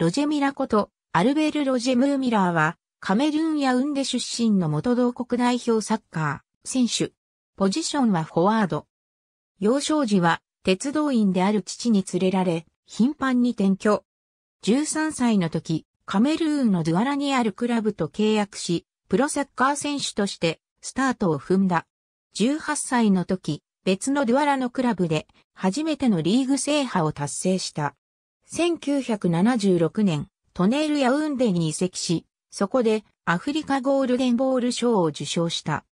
ロジェミラこと、アルベル・ロジェムーミラーは、カメルーンやウンデ出身の元同国代表サッカー、選手。ポジションはフォワード。幼少時は、鉄道員である父に連れられ、頻繁に転居。13歳の時、カメルーンのドゥアラにあるクラブと契約し、プロサッカー選手としてスタートを踏んだ。18歳の時、別のドゥアラのクラブで初めてのリーグ制覇を達成した。1976年、トネールヤウンデに移籍し、そこでアフリカゴールデンボール賞を受賞した。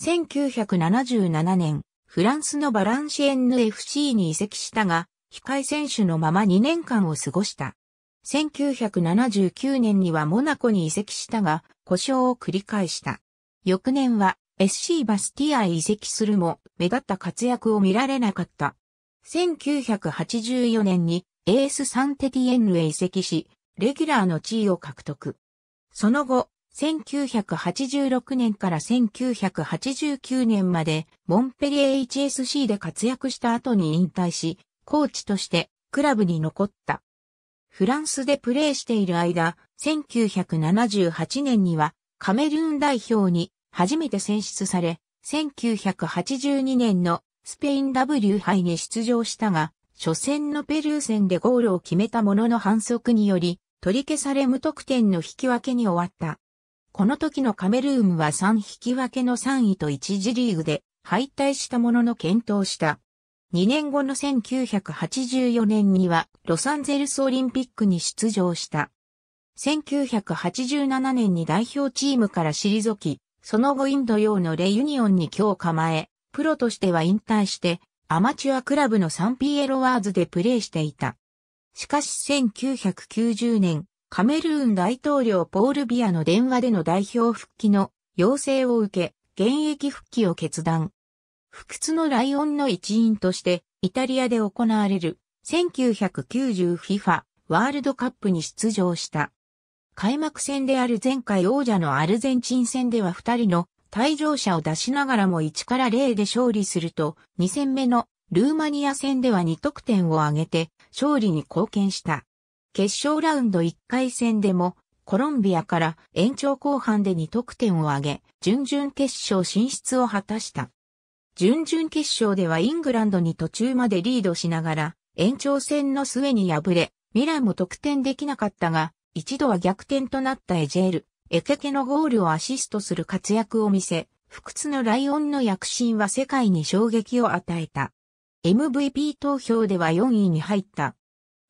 1977年、フランスのバランシエンヌ FC に移籍したが、控え選手のまま2年間を過ごした。1979年にはモナコに移籍したが、故障を繰り返した。翌年は SC バスティアへ移籍するも、目立った活躍を見られなかった。1984年にエース・サンテティエンヌへ移籍し、レギュラーの地位を獲得。その後、1986年から1989年まで、モンペリエ HSC で活躍した後に引退し、コーチとしてクラブに残った。フランスでプレーしている間、1978年にはカメルーン代表に初めて選出され、1982年のスペイン W 杯に出場したが、初戦のペルー戦でゴールを決めたものの反則により、取り消され無得点の引き分けに終わった。この時のカメルーンは3引き分けの3位と1次リーグで敗退したものの検討した。2年後の1984年にはロサンゼルスオリンピックに出場した。1987年に代表チームから退き、その後インド洋のレユニオンに今日構え、プロとしては引退して、アマチュアクラブのサンピエロワーズでプレーしていた。しかし1990年、カメルーン大統領ポール・ビアの電話での代表復帰の要請を受け、現役復帰を決断。不屈のライオンの一員として、イタリアで行われる 1990FIFA ワールドカップに出場した。開幕戦である前回王者のアルゼンチン戦では2人の退場者を出しながらも1から0で勝利すると、2戦目のルーマニア戦では2得点を挙げて勝利に貢献した。決勝ラウンド1回戦でもコロンビアから延長後半で2得点を挙げ、準々決勝進出を果たした。準々決勝ではイングランドに途中までリードしながら、延長戦の末に敗れ、ミランも得点できなかったが、一度は逆転となったエジェール。エケケのゴールをアシストする活躍を見せ、不屈のライオンの躍進は世界に衝撃を与えた。MVP 投票では4位に入った。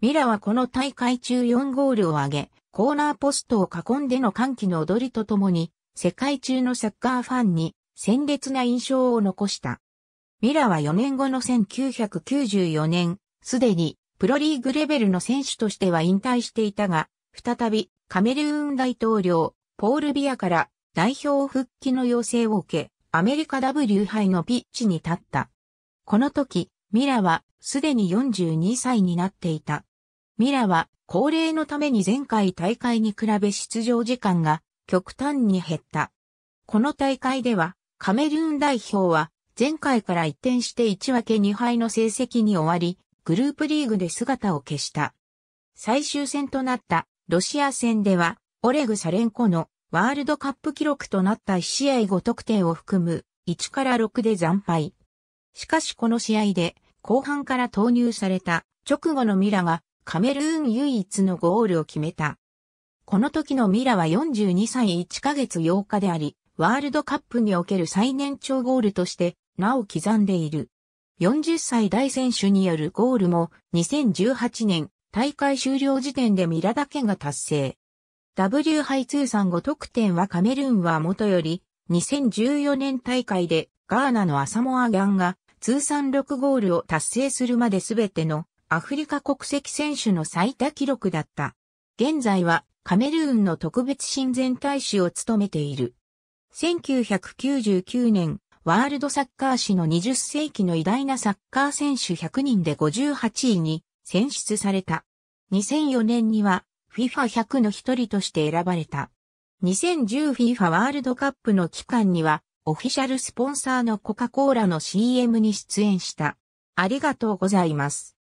ミラはこの大会中4ゴールを挙げ、コーナーポストを囲んでの歓喜の踊りとともに、世界中のサッカーファンに鮮烈な印象を残した。ミラは4年後の1994年、すでにプロリーグレベルの選手としては引退していたが、再びカメルーン大統領ポール・ビアから代表復帰の要請を受け、アメリカ W 杯のピッチに立った。この時、ミラはすでに42歳になっていた。ミラは高齢のために前回大会に比べ出場時間が極端に減った。この大会ではカメルーン代表は前回から一転して1分け2敗の成績に終わり、グループリーグで姿を消した。最終戦となったロシア戦ではオレグ・サレンコのワールドカップ記録となった1試合5得点を含む1から6で惨敗。しかしこの試合で後半から投入された直後のミラがカメルーン唯一のゴールを決めた。この時のミラは42歳1ヶ月8日であり、ワールドカップにおける最年長ゴールとしてなお刻んでいる。40歳大選手によるゴールも2018年大会終了時点でミラだけが達成。W-235 得点はカメルーンはもとより、2014年大会でガーナのアサモアギャンが通算6ゴールを達成するまで全てのアフリカ国籍選手の最多記録だった。現在はカメルーンの特別親善大使を務めている。1999年、ワールドサッカー史の20世紀の偉大なサッカー選手100人で58位に選出された。2004年には FIFA100 の一人として選ばれた。2010FIFA ワールドカップの期間には、オフィシャルスポンサーのコカ・コーラの CM に出演した。ありがとうございます。